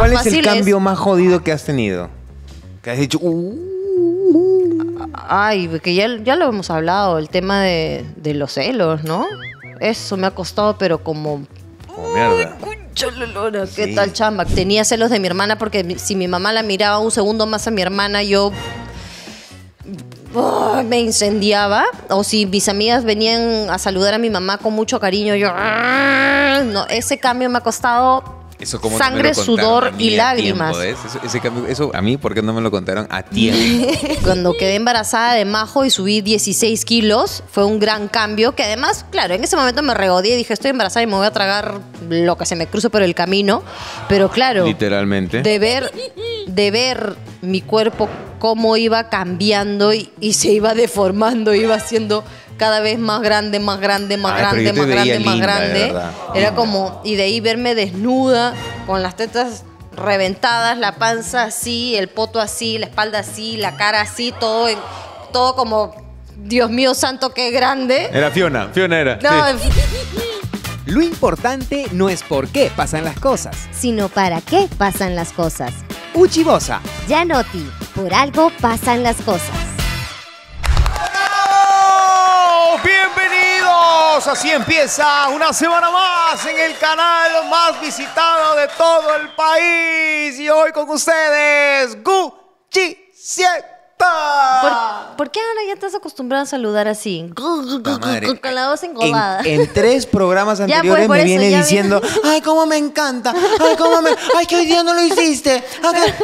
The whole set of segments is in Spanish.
¿Cuál es el cambio más jodido que has tenido? Que has dicho, uh, uh, uh". Ay, que ya, lo hemos hablado, el tema de, los celos, ¿no? Eso me ha costado, pero como... Como mierda. qué tal chamba. Tenía celos de mi hermana porque si mi mamá la miraba un segundo más a mi hermana, yo me incendiaba. O si mis amigas venían a saludar a mi mamá con mucho cariño, yo. ¡ah! No, ese cambio me ha costado Sangre, sudor y lágrimas. eso, ese cambio, eso, a mí, ¿por qué no me lo contaron a tiempo? Cuando quedé embarazada de Majo y subí 16 kilos, fue un gran cambio que además, claro, en ese momento me regodé. y dije, estoy embarazada y me voy a tragar lo que se me cruce por el camino. Pero claro, literalmente. De ver, de ver mi cuerpo cómo iba cambiando y, y se iba deformando, iba haciendo cada vez más grande, más grande, más grande, más grande, más grande. Era mm. como, y de ahí verme desnuda, con las tetas reventadas, la panza así, el poto así, la espalda así, la cara así, todo, todo como, Dios mío santo, qué grande. Era Fiona, Fiona era. Lo importante no es por qué pasan las cosas, sino para qué pasan las cosas. Uchibosa. Yanoti, por algo pasan las cosas. así empieza una semana más en el canal más visitado de todo el país. Y hoy con ustedes, Gucci ¿Por, qué ahora ya estás acostumbrado a saludar así? Con la voz engolada. En, tres programas pues, anteriores me viene diciendo, ay, cómo me encanta, ay, cómo me, que hoy día no lo hiciste.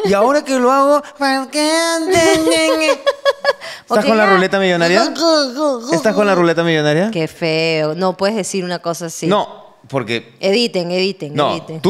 Y ahora que lo hago, ¿Estás con la ruleta millonaria? ¿Estás con la ruleta millonaria? Qué feo, no puedes decir una cosa así. No, porque... Editen, editen, no, editen.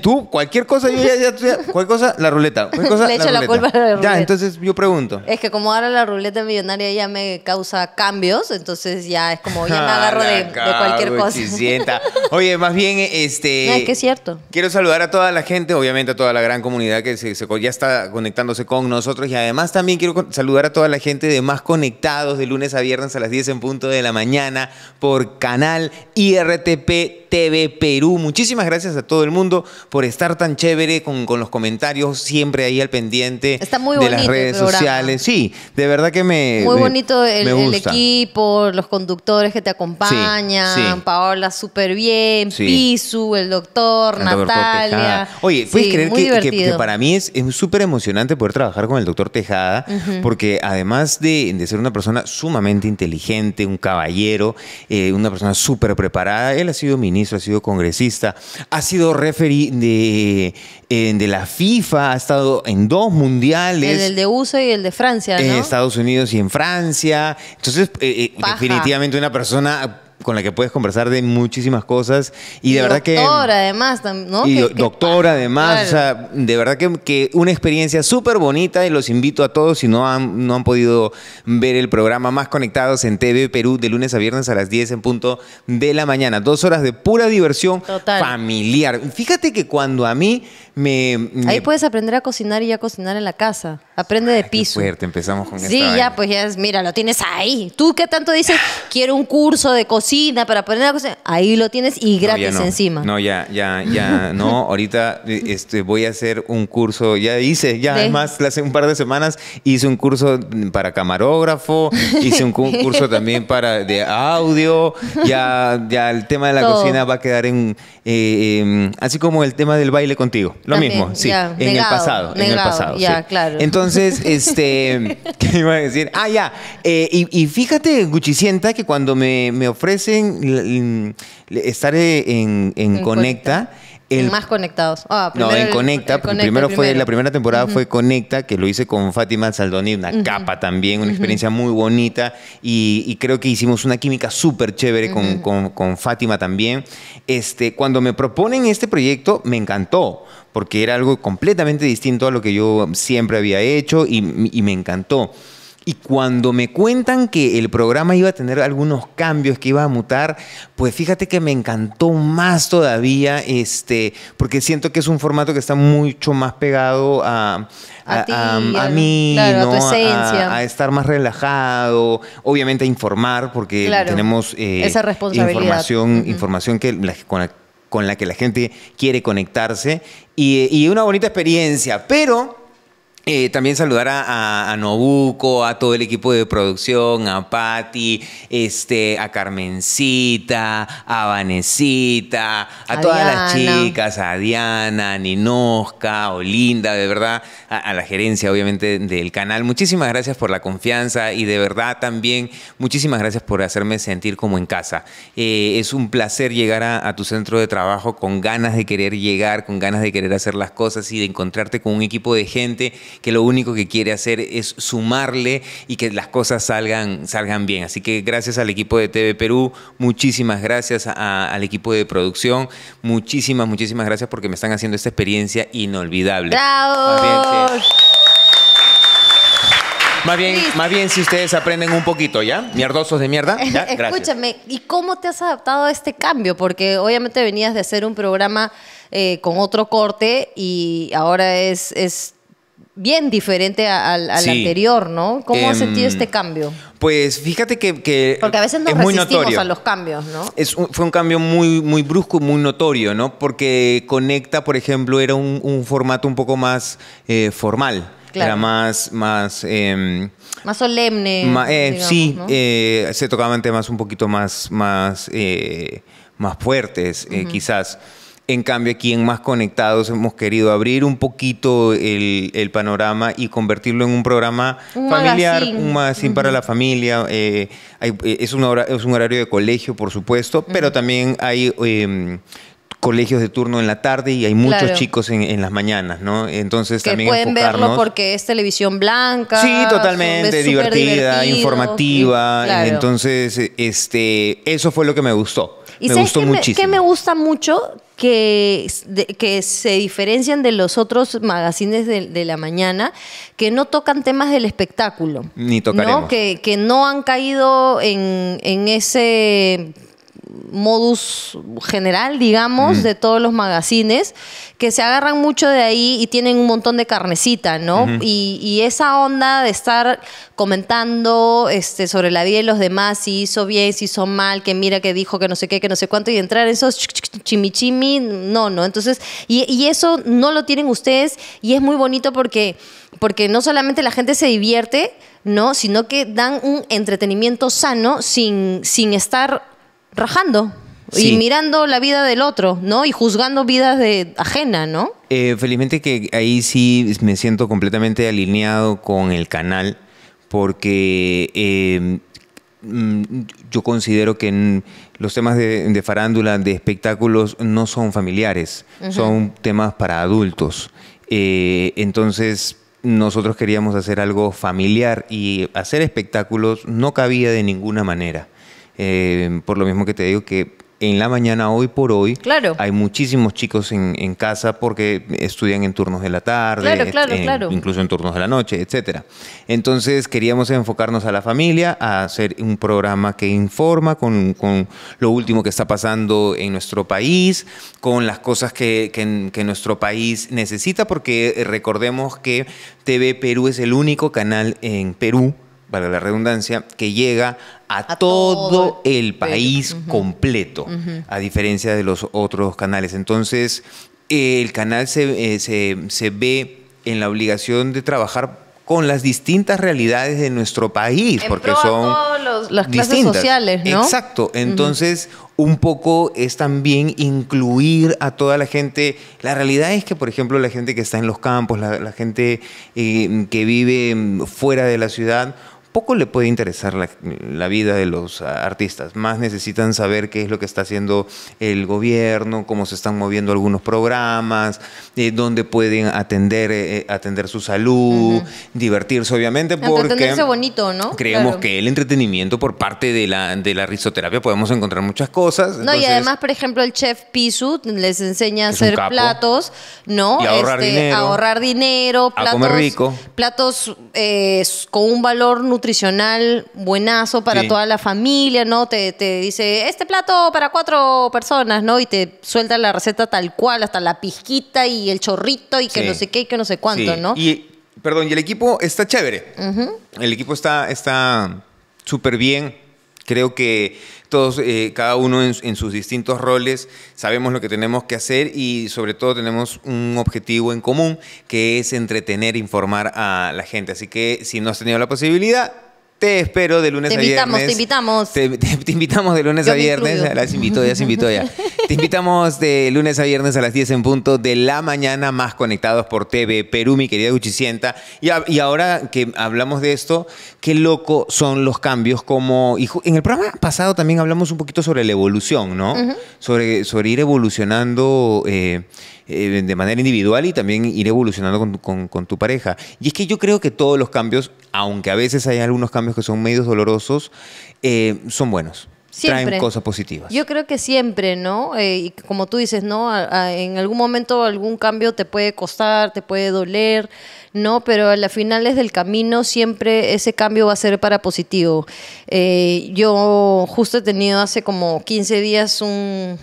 Tú, cualquier cosa, yo ya, ya, cualquier cosa, la ruleta. Cualquier Le echo la, culpa a la ruleta. Ya, entonces yo pregunto. Es que como ahora la ruleta millonaria ya me causa cambios, entonces ya es como, ya me ah, agarro de, cualquier cosa. Oye, más bien, este... es que es cierto. Quiero saludar a toda la gente, obviamente a toda la gran comunidad que se, ya está conectándose con nosotros y además también quiero saludar a toda la gente de Más Conectados de lunes a viernes a las 10 en punto de la mañana por canal IRTP TV Perú. Muchísimas gracias a todo el mundo por estar tan chévere con, los comentarios, siempre ahí al pendiente de las redes sociales. Sí, de verdad que me. Muy bonito el, equipo, los conductores que te acompañan, Paola súper bien, Pisu, el doctor, Natalia. Oye, puedes creer que, para mí es súper emocionante poder trabajar con el doctor Tejada, porque además de, de ser una persona sumamente inteligente, un caballero, eh, una persona súper preparada, él ha sido mi ministro, ha sido congresista, ha sido referee de, eh, de la FIFA, ha estado en dos mundiales. El, el de USA y el de Francia. ¿no? En Estados Unidos y en Francia. Entonces, eh, eh, definitivamente una persona con la que puedes conversar de muchísimas cosas. Y, de verdad que... Doctora, además, ¿no? doctora, además. O sea, de verdad que, una experiencia súper bonita y los invito a todos, si no han, no han podido ver el programa Más Conectados en TV Perú de lunes a viernes a las 10 en punto de la mañana. Dos horas de pura diversión familiar. Fíjate que cuando a mí Ahí puedes aprender a cocinar y ya cocinar en la casa. Aprende de piso. empezamos con Sí, ya, pues ya mira, lo tienes ahí. Tú qué tanto dices, quiero un curso de cocina para aprender a cocinar. Ahí lo tienes y gratis encima. No, ya, ya, ya, no. Ahorita este, voy a hacer un curso, ya hice, ya, además, hace un par de semanas hice un curso para camarógrafo, hice un curso también para de audio. Ya, ya el tema de la cocina va a quedar en. Eh, em, así como el tema del baile contigo. Lo mismo, sí. en el pasado. en el pasado. claro. Entonces, este. ¿Qué iba a decir? Ah, ya. Eh, y, fíjate, Guchicienta, que cuando me, ofrecen estar e, en, en, Conecta. El, más conectados. Ah, no, en Conecta, porque primero, fue la primera temporada fue Conecta, que lo hice con Fátima Saldoni, una capa también, una experiencia muy bonita y, creo que hicimos una química súper chévere con, con, Fátima también. Este, cuando me proponen este proyecto, me encantó, porque era algo completamente distinto a lo que yo siempre había hecho y, me encantó. Y cuando me cuentan que el programa iba a tener algunos cambios, que iba a mutar, pues fíjate que me encantó más todavía, este, porque siento que es un formato que está mucho más pegado a, a, a, mí, a, estar más relajado, obviamente a informar, porque tenemos eh, información, información que, con con la que la gente quiere conectarse y, una bonita experiencia, pero eh, también saludar a, Nobuco, a todo el equipo de producción, a Patti, este, a Carmencita, a Vanesita, a, todas las chicas, a Diana, a Ninosca, Olinda, de verdad, a, la gerencia obviamente del canal. Muchísimas gracias por la confianza y de verdad también muchísimas gracias por hacerme sentir como en casa. Eh, es un placer llegar a tu centro de trabajo con ganas de querer llegar, con ganas de querer hacer las cosas y de encontrarte con un equipo de gente que lo único que quiere hacer es sumarle y que las cosas salgan, salgan bien. Así que gracias al equipo de TV Perú, muchísimas gracias al equipo de producción, muchísimas, muchísimas gracias porque me están haciendo esta experiencia inolvidable. ¡Bravo! Más bien, más bien si ustedes aprenden un poquito, ¿ya? Mierdosos de mierda. Escúchame, ¿y cómo te has adaptado a este cambio? Porque obviamente venías de hacer un programa eh, con otro corte y ahora es bien diferente al, anterior, ¿no? ¿Cómo ha em, sentido este cambio? Pues fíjate que, Porque a veces no resistimos a los cambios, ¿no? fue un cambio muy, muy brusco, muy notorio, ¿no? Porque Conecta, por ejemplo, era un, formato un poco más eh, formal. Era más... Más, em, más solemne. Eh, sí, eh, se tocaban temas un poquito más, más, más fuertes, quizás. En cambio, aquí en Más Conectados hemos querido abrir un poquito el, panorama y convertirlo en un programa familiar, más un magazine para la familia. Eh, eh, es, un es un horario de colegio, por supuesto, pero también hay... Em, colegios de turno en la tarde y hay muchos chicos en, las mañanas, ¿no? Entonces que pueden verlo porque es televisión blanca, sí, totalmente divertida, informativa, entonces este eso fue lo que me gustó. me gustó muchísimo. me gusta mucho que, que se diferencian de los otros magazines de, la mañana, que no tocan temas del espectáculo. Ni Que, que no han caído en, en ese modus general, digamos, mm. de todos los magazines, que se agarran mucho de ahí y tienen un montón de carnecita, ¿no? y, esa onda de estar comentando este, sobre la vida de los demás, si hizo bien, si hizo mal, que mira, que dijo, que no sé qué, que no sé cuánto, y entrar en esos chimichimi, no, no. Entonces, y, eso no lo tienen ustedes y es muy bonito porque, porque no solamente la gente se divierte, ¿no? Sino que dan un entretenimiento sano sin, sin estar rajando. Y mirando la vida del otro, ¿no? Y juzgando vidas de ajena, ¿no? Eh, felizmente que ahí sí me siento completamente alineado con el canal, porque eh, mm, yo considero que los temas de, farándula, de espectáculos, no son familiares, son temas para adultos. Eh, entonces, nosotros queríamos hacer algo familiar y hacer espectáculos no cabía de ninguna manera. Eh, por lo mismo que te digo que en la mañana, hoy por hoy, hay muchísimos chicos en, casa porque estudian en turnos de la tarde, incluso en turnos de la noche, etc. Entonces queríamos enfocarnos a la familia, a hacer un programa que informa con, lo último que está pasando en nuestro país, con las cosas que nuestro país necesita, porque recordemos que TV Perú es el único canal en Perú para la redundancia, que llega a, todo, el país completo, a diferencia de los otros canales. Entonces, eh, el canal eh, se, ve en la obligación de trabajar con las distintas realidades de nuestro país, porque son los, las clases sociales, ¿no? Exacto. Entonces, un poco es también incluir a toda la gente. La realidad es que, por ejemplo, la gente que está en los campos, la, gente eh, que vive fuera de la ciudad, poco le puede interesar la, vida de los ah, artistas. Más necesitan saber qué es lo que está haciendo el gobierno, cómo se están moviendo algunos programas, eh, dónde pueden atender, eh, eh, atender su salud, divertirse, obviamente. Porque Creemos que el entretenimiento por parte de la, de la risoterapia podemos encontrar muchas cosas. No, y además, por ejemplo, el chef Pisu les enseña a hacer platos, ¿no? Este, ahorrar dinero. platos, Platos con un valor nutricional nutricional buenazo para toda la familia, ¿no? Te, dice, este plato para cuatro personas, ¿no? Y te suelta la receta tal cual, hasta la pizquita y el chorrito y que no sé qué y que no sé cuánto, ¿no? Y, perdón, y el equipo está chévere. El equipo está súper bien. Creo que eh, cada uno en, sus distintos roles, sabemos lo que tenemos que hacer y sobre todo tenemos un objetivo en común que es entretener, e informar a la gente. Así que si no has tenido la posibilidad, te espero de lunes a viernes. Te invitamos, te invitamos. Te, invitamos de lunes a viernes. Las invito, ya ya. te invitamos de lunes a viernes a las 10 en punto de la mañana, más conectados por TV Perú, mi querida Guchicienta. Y, ahora que hablamos de esto, qué loco son los cambios. Como en el programa pasado también hablamos un poquito sobre la evolución, ¿no? sobre, ir evolucionando. Eh, eh, de manera individual y también ir evolucionando con tu pareja. Y es que yo creo que todos los cambios, aunque a veces hay algunos cambios que son medios dolorosos, eh, son buenos. Traen cosas positivas. Yo creo que siempre, ¿no? Eh, y como tú dices, ¿no? en algún momento algún cambio te puede costar, te puede doler, ¿no? Pero a las finales del camino siempre ese cambio va a ser para positivo. Eh, yo justo he tenido hace como 15 días un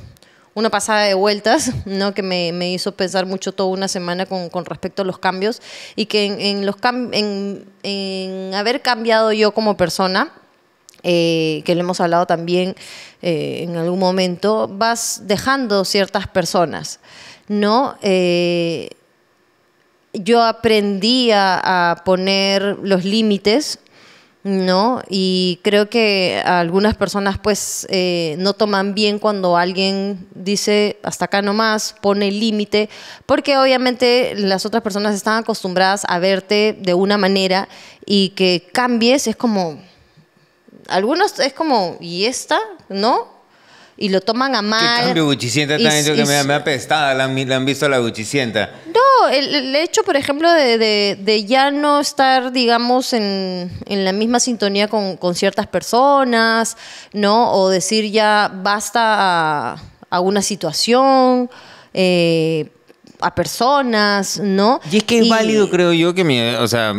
una pasada de vueltas, ¿no? que me, hizo pensar mucho toda una semana con, respecto a los cambios y que en, los en, haber cambiado yo como persona, eh, que lo hemos hablado también eh, en algún momento, vas dejando ciertas personas, ¿no? Eh, yo aprendí a, poner los límites, ¿no? Y creo que algunas personas pues eh, no toman bien cuando alguien dice hasta acá nomás, pone límite, porque obviamente las otras personas están acostumbradas a verte de una manera y que cambies es como, algunos es como, ¿y esta? ¿No? y lo toman a mal. ¿Qué cambio Guchicienta tan hecho que me, ha apestado? la, han visto la Guchicienta? No, el, hecho, por ejemplo, de, ya no estar, digamos, en, la misma sintonía con, ciertas personas, ¿no? O decir ya basta a, una situación, eh, a personas, ¿no? Y es que es válido, creo yo, que mi. o sea,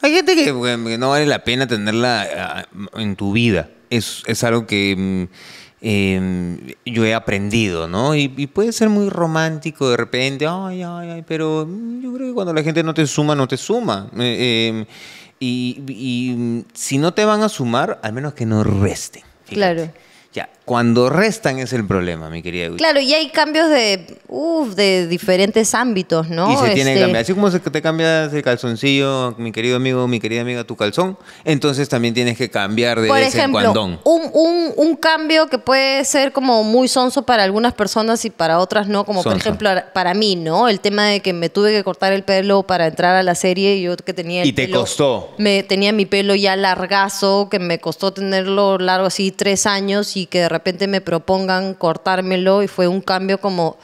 hay gente que, no vale la pena tenerla eh, en tu vida. es algo que mm, Em, yo he aprendido, ¿no? Y, puede ser muy romántico de repente, ay, ay, ay, pero yo creo que cuando la gente no te suma, no te suma. Eh, em, y, si no te van a sumar, al menos que no resten. Claro. Ya, cuando restan es el problema, mi querida Claro, y hay cambios de, de diferentes ámbitos, ¿no? Y se tiene que este cambiar. Así como te cambias el calzoncillo, mi querido amigo, mi querida amiga, tu calzón, entonces también tienes que cambiar de Por ejemplo, Un, un, un, cambio que puede ser como muy sonso para algunas personas y para otras no, como por ejemplo para mí, ¿no? El tema de que me tuve que cortar el pelo para entrar a la serie y yo que tenía... y te costó. Me tenía mi pelo ya largazo, que me costó tenerlo largo así tres años y que de repente me propongan cortármelo y fue un cambio como,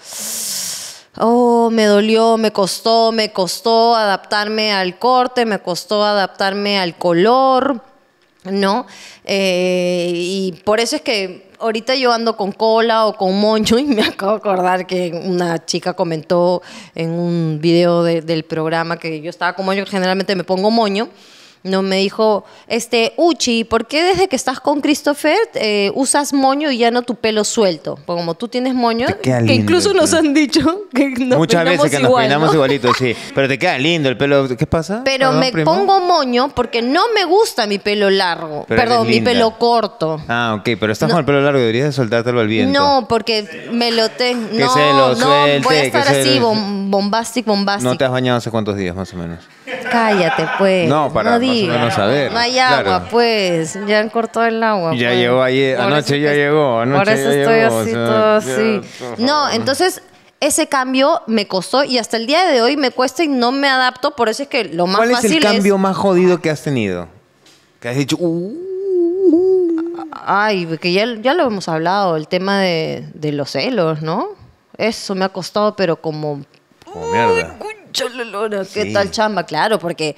oh, me dolió, me costó, me costó adaptarme al corte, me costó adaptarme al color, ¿no? Eh, y por eso es que ahorita yo ando con cola o con moño y me acabo de acordar que una chica comentó en un video del programa que yo estaba con moño, generalmente me pongo moño. No me dijo, este, Uchi, ¿por qué desde que estás con Christopher eh, usas moño y ya no tu pelo suelto? Porque como tú tienes moño, que incluso nos han dicho que nos Muchas veces que nos peinamos igualito, sí. Pero te queda lindo el pelo. ¿Qué pasa? Pero ah, me pongo moño porque no me gusta mi pelo largo. Perdón, mi pelo corto. Ah, ok, pero estás con el pelo largo, deberías soltártelo al viento. No, porque me lo tengo. No, se lo suelte, no, voy a estar así, bombastic, bombastic. No te has bañado hace cuántos días más o menos cállate, pues. No, para no No hay agua, pues. Ya han cortado el agua. Ya pues. llegó ayer, anoche ya llegó, anoche Por eso estoy así, todo así. no, entonces ese cambio me costó y hasta el día de hoy me cuesta y no me adapto, por eso es que lo más ¿Cuál fácil es el cambio más jodido que has tenido? Que has dicho, uh". ay, que ya, ya, lo hemos hablado, el tema de, de, los celos, ¿no? Eso me ha costado, pero como... Como mierda qué tal chamba, claro, porque...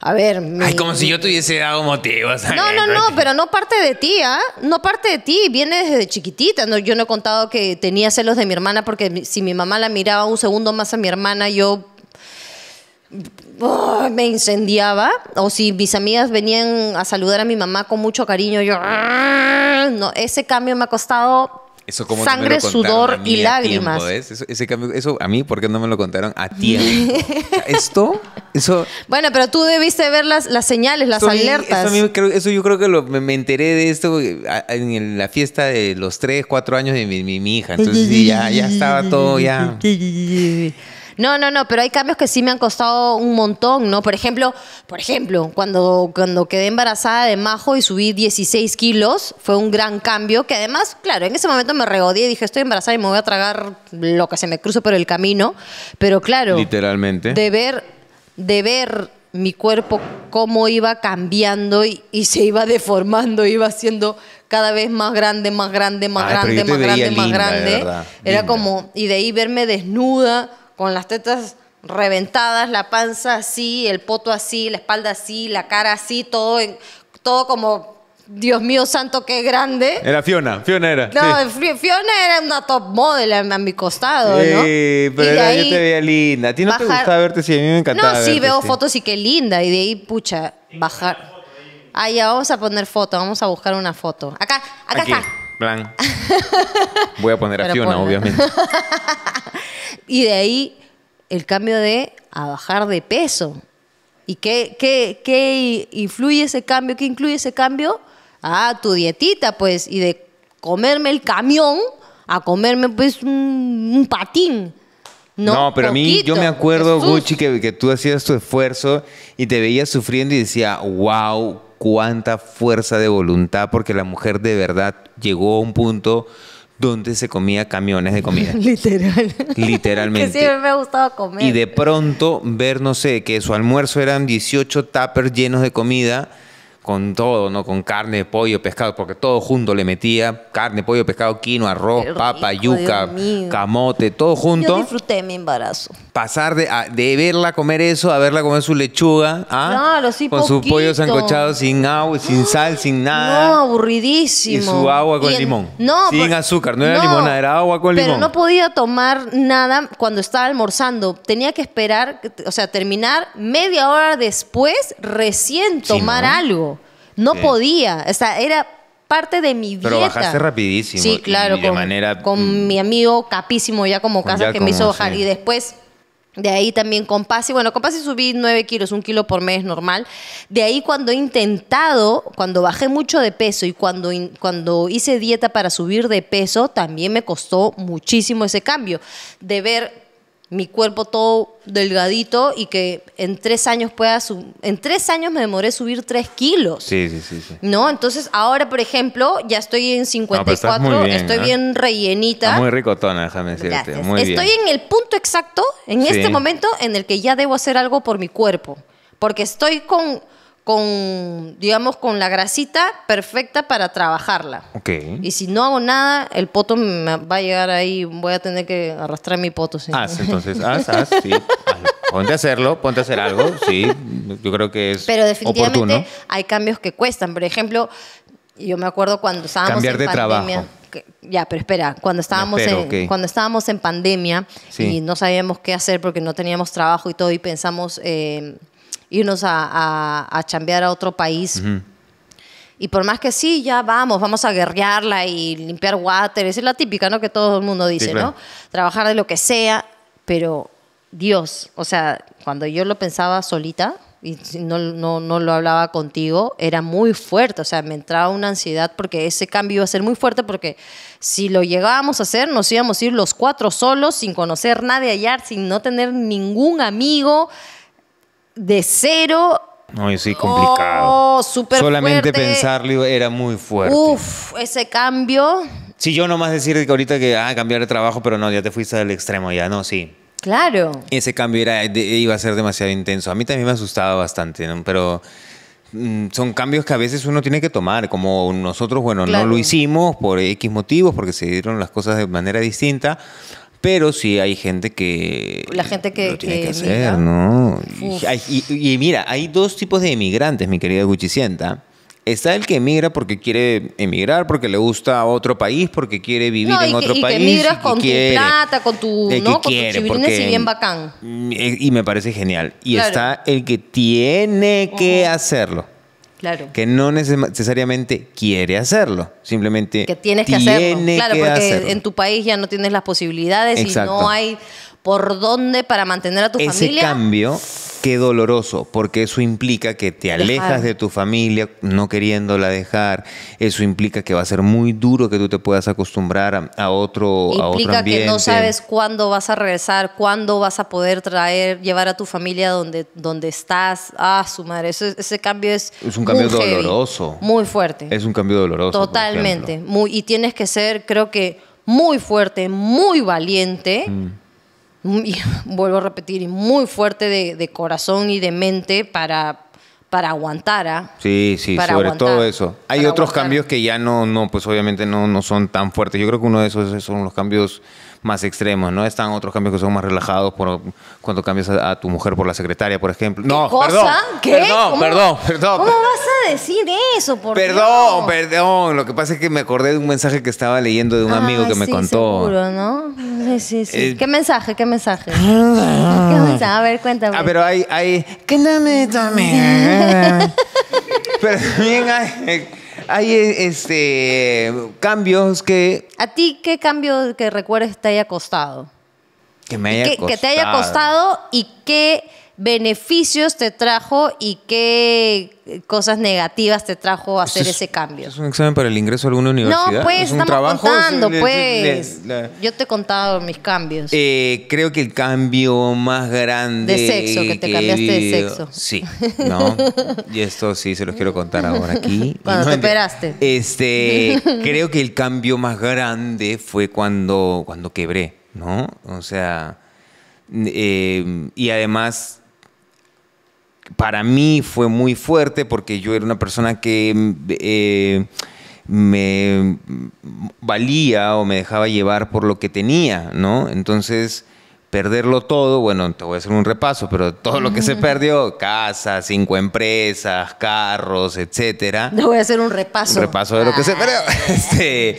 A ver. Ay, como si yo tuviese dado motivos. No, no, no, pero no parte de ti, ¿ah? No parte de ti, viene desde chiquitita. yo no he contado que tenía celos de mi hermana porque si mi mamá la miraba un segundo más a mi hermana, yo oh, me incendiaba. O si mis amigas venían a saludar a mi mamá con mucho cariño, yo. Ah", no, ese cambio me ha costado como Sangre, sudor y lágrimas. eso, ese cambio, eso a mí, ¿por qué no me lo contaron a tiempo? Esto, eso... Bueno, pero tú debiste ver las, las señales, las alertas. Eso, yo creo que me, enteré de esto eh, en la fiesta de los 3, 4 años de mi, mi, hija. Entonces ya, ya estaba todo ya... No, no, no, pero hay cambios que sí me han costado un montón, ¿no? Por ejemplo, por ejemplo, cuando, cuando quedé embarazada de Majo y subí 16 kilos, fue un gran cambio que además, claro, en ese momento me regodeé y dije, estoy embarazada y me voy a tragar lo que se me cruce por el camino, pero claro, literalmente. De ver, de ver mi cuerpo cómo iba cambiando y, se iba deformando, iba siendo cada vez más grande, más grande, más ah, grande, más grande, más grande. Era como, y de ahí verme desnuda, con las tetas reventadas, la panza así, el poto así, la espalda así, la cara así, todo, en, todo como, Dios mío santo, qué grande. Era Fiona, Fiona era. No, Fiona era una top model a, mi costado, ¿no? Sí, pero yo te veía linda. ¿A ti no te gustaba verte si A mí me encantaba. No, sí, veo fotos y qué linda. Y de ahí, pucha, bajar. Ah, ya, vamos a poner foto, vamos a buscar una foto. Acá, acá está plan. Voy a poner a Fiona, obviamente. y de ahí el cambio de a bajar de peso. ¿Y qué, influye ese cambio? ¿Qué incluye ese cambio? Ah, tu dietita, pues, y de comerme el camión a comerme, pues, un, patín. No, no, pero a mí yo me acuerdo, Gucci, que, que tú hacías tu esfuerzo y te veías sufriendo y decía, wow, cuánta fuerza de voluntad, porque la mujer de verdad llegó a un punto donde se comía camiones de comida. Literal. Literalmente. que siempre me ha gustado comer. Y de pronto ver, no sé, que su almuerzo eran 18 tuppers llenos de comida con todo, ¿no? Con carne, pollo, pescado, porque todo junto le metía carne, pollo, pescado, quinoa, arroz, papa, yuca, camote, todo junto. Yo disfruté mi embarazo. Pasar de, verla comer eso a verla comer su lechuga, ¿ah? sí, Con su pollo sancochado sin agua, sin sal, sin nada. No, aburridísimo. Y su agua con limón. sin pues, azúcar, no era limón, era agua con limón. Pero no podía tomar nada cuando estaba almorzando. Tenía que esperar, o sea, terminar media hora después recién tomar algo. No podía, o sea, era parte de mi vida. Pero bajaste rapidísimo. Sí, claro, de con, manera... con mm. mi amigo capísimo ya como casa que me hizo bajar y después... De ahí también con Pasi, bueno, con Pasi subí 9 kilos, un kilo por mes normal. De ahí cuando he intentado, cuando bajé mucho de peso y cuando, cuando hice dieta para subir de peso, también me costó muchísimo ese cambio. De ver mi cuerpo todo delgadito y que en tres años pueda en tres años me demoré subir tres kilos sí, sí sí no entonces ahora por ejemplo ya estoy en 54 no, ¿eh? estoy bien rellenita muy ricotona déjame decirte muy estoy en el punto exacto en este momento en el que ya debo hacer algo por mi cuerpo porque estoy con con, digamos, con la grasita perfecta para trabajarla. Y si no hago nada, el poto me va a llegar ahí, voy a tener que arrastrar mi poto. ¿sí? entonces, haz, haz, sí. Ponte a hacerlo, ponte a hacer algo, sí. Yo creo que es Pero definitivamente hay cambios que cuestan. Por ejemplo, yo me acuerdo cuando estábamos Cambiar en de pandemia, Trabajo. ya, pero espera, cuando estábamos, en, cuando estábamos en pandemia y no sabíamos qué hacer porque no teníamos trabajo y todo y pensamos... Eh, irnos a, a, a chambear a otro país. Y por más que sí, ya vamos, vamos a guerrearla y limpiar water, es la típica, ¿no? Que todo el mundo dice, ¿no? Trabajar de lo que sea, pero Dios, o sea, cuando yo lo pensaba solita y no, no, no lo hablaba contigo, era muy fuerte, o sea, me entraba una ansiedad porque ese cambio iba a ser muy fuerte porque si lo llegábamos a hacer, nos íbamos a ir los cuatro solos, sin conocer nadie allá, sin no tener ningún amigo, de cero. No, sí, complicado. Oh, super Solamente pensarlo era muy fuerte. Uf, ese cambio. Si sí, yo nomás decir que ahorita que, ah, cambiar de trabajo, pero no, ya te fuiste al extremo, ya, no, sí. Claro. Ese cambio era, iba a ser demasiado intenso. A mí también me asustaba bastante, pero mm, son cambios que a veces uno tiene que tomar, como nosotros, bueno, no lo hicimos por X motivos, porque se dieron las cosas de manera distinta. Pero sí hay gente que. La gente que. Lo tiene que, ¿no? Y, mira, hay dos tipos de emigrantes, mi querida Guchicienta. Está el que emigra porque quiere emigrar, porque le gusta otro país, porque quiere vivir en otro país. emigras y que con tu plata, con tu, ¿no? con tu y bien bacán. Y me parece genial. Y está el que tiene que hacerlo. Claro. Que no necesariamente quiere hacerlo, simplemente que tienes que hacerlo. Claro, porque en tu país ya no tienes las posibilidades y no hay por dónde para mantener a tu familia. Ese cambio Qué doloroso, porque eso implica que te alejas de tu familia no queriéndola dejar, eso implica que va a ser muy duro que tú te puedas acostumbrar a, otro a otro ambiente. que no sabes cuándo vas a regresar, cuándo vas a poder traer, llevar a tu familia donde, donde estás. a ah, su madre, ese, cambio es Es un cambio doloroso. muy fuerte. Es un cambio doloroso. Totalmente, muy y tienes que ser creo que muy fuerte, muy valiente. Mm. Mm, y, vuelvo a repetir, muy fuerte de, corazón y de mente para, para aguantar. ¿ah? Sí, sí, sobre todo eso. Hay otros cambios que ya no, no pues obviamente no, no son tan fuertes. Yo creo que uno de esos son los cambios más extremos, ¿no? Están otros cambios que son más relajados por cuando cambias a, tu mujer por la secretaria, por ejemplo. no, perdón. ¿Qué? Perdón, ¿Cómo? perdón, perdón. ¿Cómo vas a decir eso? Por perdón, perdón. Lo que pasa es que me acordé de un mensaje que estaba leyendo de un ah, amigo que me contó. Seguro, ¿no? Sí, sí, sí. Eh, ¿Qué mensaje? ¿Qué mensaje? Ah. ¿Qué mensaje? A ver, cuéntame. Ah, pero hay, hay. ¿Qué no me Pero también hay. Eh, hay este, cambios que... ¿A ti qué cambio que recuerdes te haya costado? Que me haya costado. Que te haya costado y que beneficios te trajo y qué cosas negativas te trajo hacer este ese cambio? ¿Este ¿Es un examen para el ingreso a alguna universidad? No, pues, estamos contando, pues. Yo te he contado mis cambios. Eh, creo que el cambio más grande... De sexo, que te cambiaste de sexo. Sí, ¿no? y esto sí se los quiero contar ahora aquí. Cuando te Este, creo que el cambio más grande fue cuando, cuando quebré, ¿no? O sea... Eh, y además para mí fue muy fuerte porque yo era una persona que mm, eh, me valía o me dejaba llevar por lo que tenía, ¿no? Entonces perderlo todo, bueno, te voy a hacer un repaso, pero todo lo que se perdió, casa, cinco empresas, carros, etcétera. Te voy a hacer un repaso. Un repaso de lo que se ah. perdió. Este,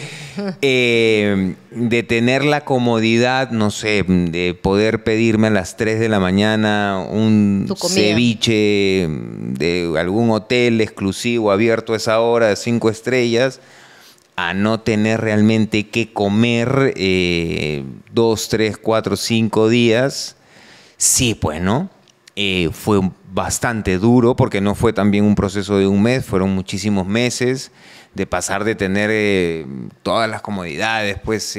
em, de tener la comodidad, no sé, de poder pedirme a las 3 de la mañana un ceviche de algún hotel exclusivo abierto a esa hora de cinco estrellas a no tener realmente que comer eh, dos, tres, cuatro, cinco días, sí, pues, ¿no? Eh, fue bastante duro porque no fue también un proceso de un mes, fueron muchísimos meses de pasar de tener eh, todas las comodidades, pues,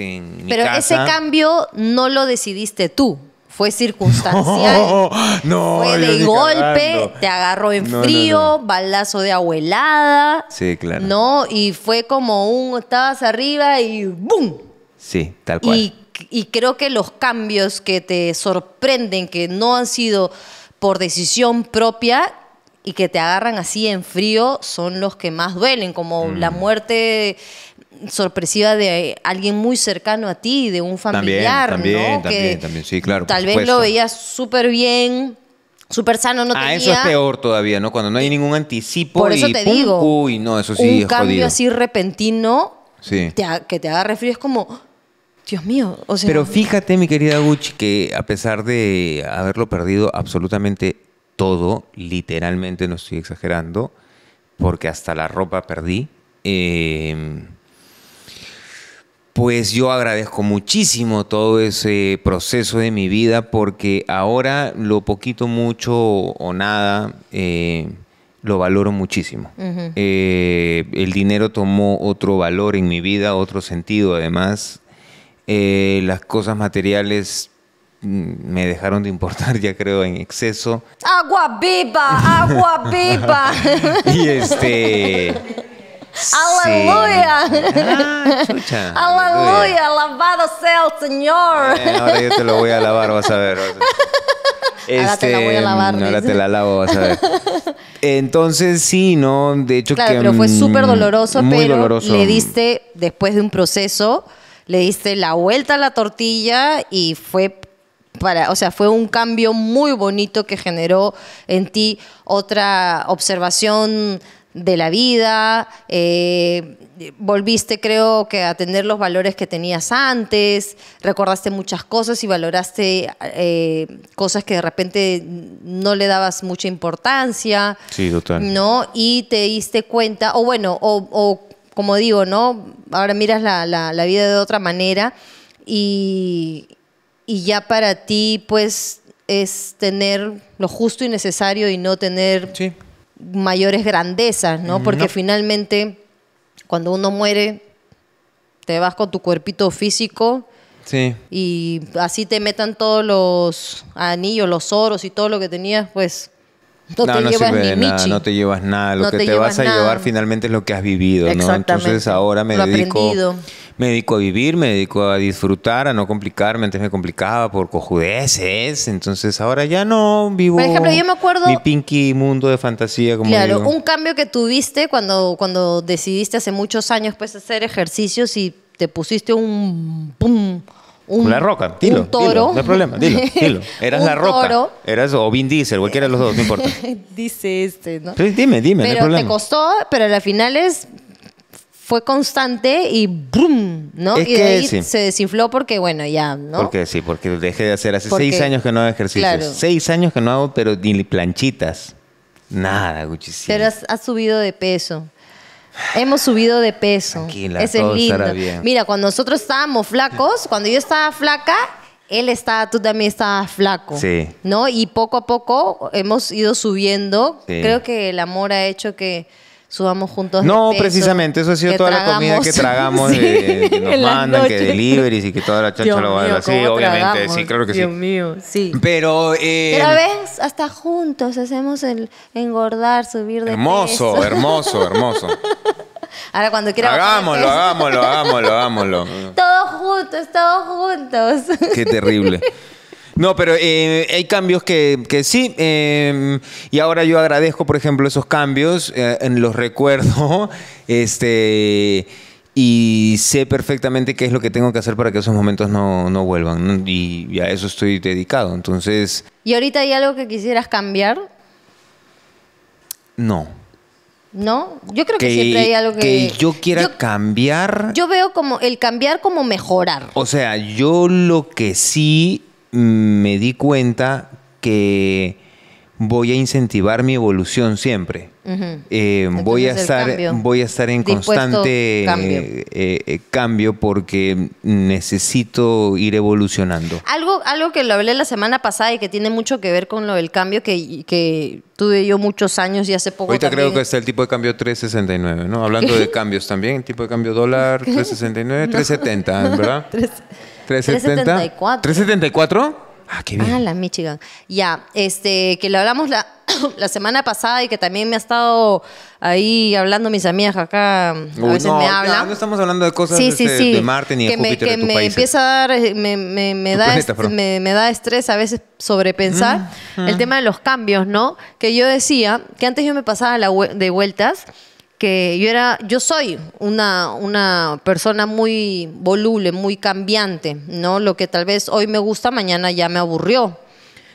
Pero ese cambio no lo decidiste tú fue circunstancial. No, no fue de golpe, te agarró en frío, balazo de abuelada. Sí, claro. No, y fue como un, estabas arriba y ¡boom! Sí, tal cual. Y, creo que los cambios que te sorprenden, que no han sido por decisión propia, y que te agarran así en frío son los que más duelen, como la mm. muerte sorpresiva de alguien muy cercano a ti, de un familiar, también, también, También, sí, claro. Tal vez lo veías súper bien, súper sano, no ah, eso es peor todavía, ¿no? Cuando no hay ningún anticipo Por eso te digo, uy, no, eso sí un cambio así repentino que te haga frío es como... Dios mío, Pero fíjate, mi querida Gucci, que a pesar de haberlo perdido absolutamente todo, literalmente no estoy exagerando, porque hasta la ropa perdí, eh, pues yo agradezco muchísimo todo ese proceso de mi vida porque ahora lo poquito, mucho o nada eh, lo valoro muchísimo. Eh, el dinero tomó otro valor en mi vida, otro sentido además. Eh, las cosas materiales mm, me dejaron de importar ya creo en exceso. Agua pipa, agua pipa. y este... Ah, Aleluya. Aleluya. Alabado sea el Señor. ahora yo te lo voy a lavar, vas a ver. ahora te la voy a este, lavar. Mm, ahora te la lavo, vas a ver. Entonces, sí, ¿no? De hecho, que, pero fue mm, súper doloroso, muy pero doloroso. le diste, después de un proceso, le diste la vuelta a la tortilla y fue para, o sea, fue un cambio muy bonito que generó en ti otra observación de la vida, eh, volviste creo que a tener los valores que tenías antes, recordaste muchas cosas y valoraste eh, cosas que de repente no le dabas mucha importancia. Sí, total. ¿No? Y te diste cuenta, o bueno, o, como digo, ¿no? Ahora miras la, la, vida de otra manera y, y ya para ti pues es tener lo justo y necesario y no tener mayores grandezas, ¿no? Mm, Porque finalmente cuando uno muere, te vas con tu cuerpito físico. Sí. Y así te metan todos los anillos, los oros y todo lo que tenías, pues no, no te llevas nada, no te llevas nada. Lo que te, vas a llevar finalmente es lo que has vivido, ¿no? Entonces ahora me dedico, me dedico a vivir, me dedico a disfrutar, a no complicarme. Antes me complicaba por cojudeces, entonces ahora ya no vivo. Por ejemplo, yo me acuerdo mi pinky mundo de fantasía Claro, un cambio que tuviste cuando cuando decidiste hace muchos años pues hacer ejercicios y te pusiste un pum una roca, dilo, un toro. no hay problema, dilo, dilo. Eras la roca. Eras o Vin Diesel, cualquiera de los dos, no importa. Dice este, ¿no? dime, dime. no hay problema. te costó, pero a las finales fue constante y ¡brum! ¿no? Es y de ahí se desinfló porque, bueno, ya, ¿no? Porque sí, porque dejé de hacer hace seis años que no hago ejercicios. Seis años que no hago, pero ni planchitas. Nada, Gucci. Pero has subido de peso. Hemos subido de peso. es Mira, cuando nosotros estábamos flacos, cuando yo estaba flaca, él estaba, tú también estabas flaco. Sí. ¿No? Y poco a poco hemos ido subiendo. Creo que el amor ha hecho que subamos juntos. No, precisamente, eso ha sido toda la comida que tragamos, que nos mandan, que deliveries y que toda la chancha lo va a Sí, obviamente, sí, claro que sí. Dios mío, sí. Pero. Eh, a hasta juntos hacemos el engordar, subir de hermoso, peso. Hermoso, hermoso, hermoso. Ahora cuando quiera hagámoslo, hagámoslo, hagámoslo, hagámoslo. Todos juntos, todos juntos. Qué terrible. No, pero eh, hay cambios que, sí, em, y ahora yo agradezco, por ejemplo, esos cambios, eh, en los recuerdo, este, y sé perfectamente qué es lo que tengo que hacer para que esos momentos no, vuelvan, y, a eso estoy dedicado, entonces... ¿Y ahorita hay algo que quisieras cambiar? No. ¿No? Yo creo que, siempre hay algo que... Que yo quiera cambiar... Yo veo como el cambiar como mejorar. O sea, yo lo que sí me di cuenta que voy a incentivar mi evolución siempre. Eh, voy, a estar, voy a estar en constante eh, eh, cambio. porque necesito ir evolucionando. Algo, algo que lo hablé la semana pasada y que tiene mucho que ver con lo del cambio que, tuve yo muchos años y hace poco. Ahorita creo que está el tipo de cambio 369, ¿no? Hablando de cambios también, el tipo de cambio dólar 369, 370, ¿verdad? 374. ¿374? Ah, qué bien. Ah, la Michigan. Ya, este, que lo hablamos la la semana pasada y que también me ha estado ahí hablando mis amigas acá. a veces me hablan. estamos hablando de cosas este, de, de Marte ni que de Me, que me empieza a dar, eh, me, da me, da estrés a veces sobrepensar mm, mm. el tema de los cambios, ¿no? Que yo decía que antes yo me pasaba la, de vueltas que yo era, yo soy una, una persona muy voluble, muy cambiante, ¿no? Lo que tal vez hoy me gusta, mañana ya me aburrió.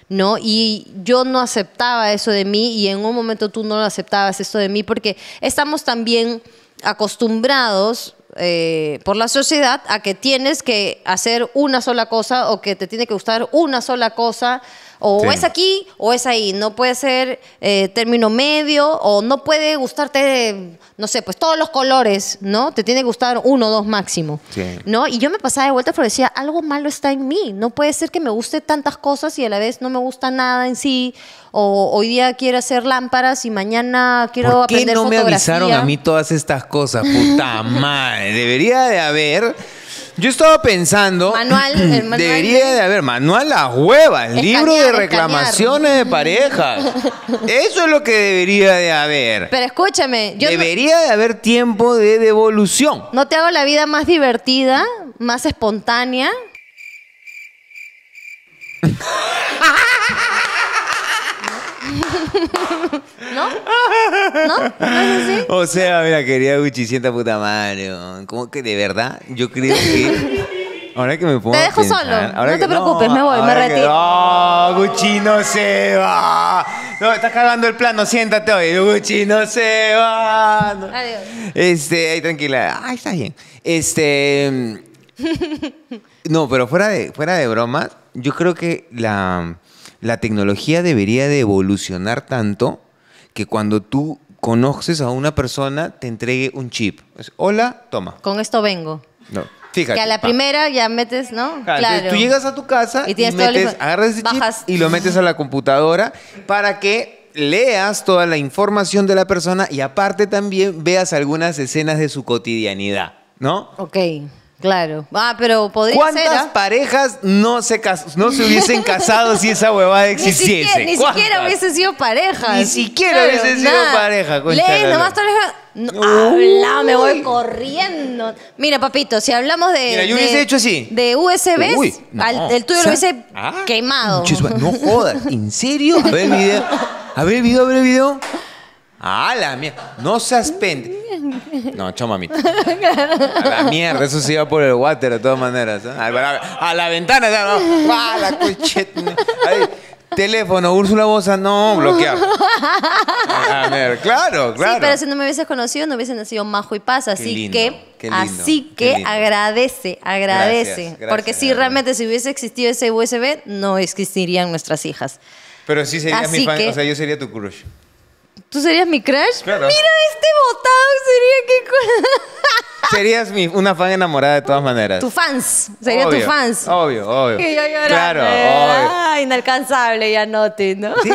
¿no? Y yo no aceptaba eso de mí y en un momento tú no lo aceptabas eso de mí porque estamos también acostumbrados eh, por la sociedad a que tienes que hacer una sola cosa o que te tiene que gustar una sola cosa o es aquí o es ahí. No puede ser eh, término medio o no puede gustarte, no sé, pues todos los colores, ¿no? Te tiene que gustar uno o dos máximo. ¿No? Y yo me pasaba de vuelta pero decía, algo malo está en mí. No puede ser que me guste tantas cosas y a la vez no me gusta nada en sí. O hoy día quiero hacer lámparas y mañana quiero ¿Por qué no me avisaron a mí todas estas cosas? Puta madre. Debería de haber yo estaba pensando. Manual, Debería de haber manual a hueva, el libro de reclamaciones de parejas Eso es lo que debería de haber. Pero escúchame, yo debería de haber tiempo de devolución. ¿No te hago la vida más divertida, más espontánea? ¿No? ¿No? ¿No es así? O sea, mira, quería Gucci, sienta puta madre. ¿Cómo que de verdad, yo creo que. Ahora que me pongo. Te dejo solo. no te preocupes, me voy, me retiro. ¡Ah! Gucci no se va. No, estás cagando el plano, siéntate hoy. Gucci no se va. Adiós. Este, ahí tranquila. Ahí está bien. Este. Mm, no, pero fuera de, fuera de broma, yo creo que la, la tecnología debería de evolucionar tanto que cuando tú conoces a una persona te entregue un chip. Hola, toma. Con esto vengo. No. Fíjate, que a la primera ya metes, ¿no? Claro. Tú llegas a tu casa y, metes, agarras ese chip y lo metes a la computadora para que leas toda la información de la persona y aparte también veas algunas escenas de su cotidianidad, ¿no? Ok. Claro. Ah, pero podría ¿Cuántas ser. ¿Cuántas ¿ah? parejas no se, no se hubiesen casado si esa huevada existiese? Ni siquiera, ni siquiera hubiese sido pareja. Ni siquiera hubiesen hubiese sido pareja. Lee, nomás todas las... habla, me voy corriendo. Mira, papito, si hablamos de. Mira, yo hubiese hecho así. De USBs, el tuyo lo hubiese ah. quemado. No jodas, ¿en serio? A ver, video. A ver, video, a ver, video. Ah, la mierda. No se pende. No, chao, mamita. la mierda, eso se iba por el water de todas maneras. ¿eh? A, la, ventana, la Teléfono, Úrsula Bosa, ah, no, bloqueado. A ver, claro, claro. Sí, pero si no me hubieses conocido, no hubiesen nacido Majo y Paz. Así que, así que agradece, agradece. porque si realmente si hubiese existido ese USB, no existirían nuestras hijas. Pero sí sería mi fan, o sea, yo sería tu crush. ¿Tú serías mi crush? Mira este botón sería que... Serías una fan enamorada de todas maneras. Tu fans, sería tu fans. Obvio, obvio. Que yo lloraba. Claro, obvio. inalcanzable, ya no ¿no? Sí,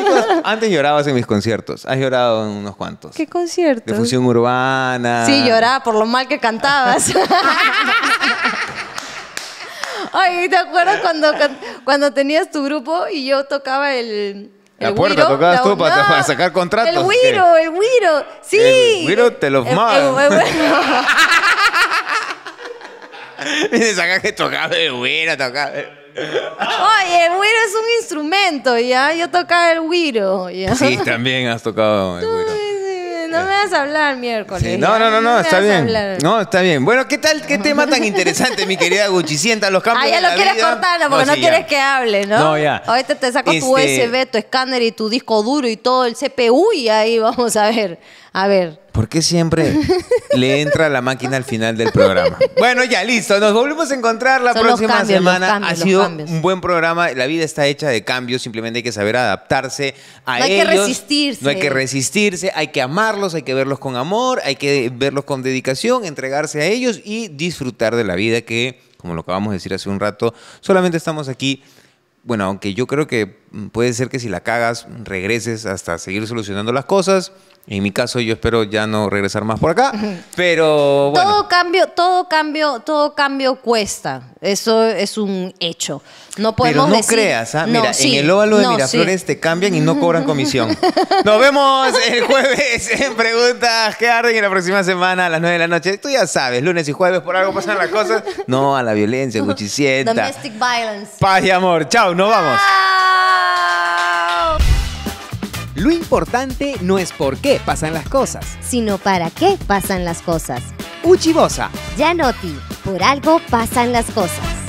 antes llorabas en mis conciertos. Has llorado en unos cuantos. ¿Qué concierto De fusión urbana. Sí, lloraba por lo mal que cantabas. Ay, ¿te acuerdas cuando, cuando tenías tu grupo y yo tocaba el la puerta tocada tocabas tú para, sacar contratos. El Wiro, el Wiro. Sí. El Wiro te los ¿Vienes Dice, saca que tocaba el Wiro, tocaba Oye, el güiro es un instrumento, ¿ya? Yo tocaba el güiro, ¿ya? Sí, también has tocado el güiro no eh. me vas a hablar miércoles. no, no, no, no, está bien. No, está bien. Bueno, ¿qué tal? ¿Qué tema tan interesante, mi querida Gucci? Sienta los campos. Ah, ya lo quieres vida. cortar, porque no, quieres que hable, ¿no? No, ya. Ahorita te saco tu este USB, tu escáner y tu disco duro y todo el CPU y ahí vamos a ver. A ver. ¿Por qué siempre le entra la máquina al final del programa? Bueno, ya listo. Nos volvemos a encontrar la próxima semana. ha sido un buen programa. La vida está hecha de cambios. Simplemente hay que saber adaptarse a ellos. No hay que resistirse. No hay que resistirse. Hay que amarlos, hay que verlos con amor, hay que verlos con dedicación, entregarse a ellos y disfrutar de la vida que, como lo acabamos de decir hace un rato, solamente estamos aquí. Bueno, aunque yo creo que puede ser que si la cagas regreses hasta seguir solucionando las cosas. En mi caso yo espero ya no regresar más por acá, pero bueno. Todo cambio, todo cambio, todo cambio cuesta. Eso es un hecho. No podemos Pero no creas, ah, mira, en el óvalo de Miraflores te cambian y no cobran comisión. Nos vemos el jueves en Preguntas que arden y la próxima semana a las 9 de la noche. Tú ya sabes, lunes y jueves por algo pasan las cosas. No a la violencia, cuchicienta. Domestic violence. Paz y amor. Chao, nos vamos. Lo importante no es por qué pasan las cosas, sino para qué pasan las cosas. Uchibosa. Yanoti, por algo pasan las cosas.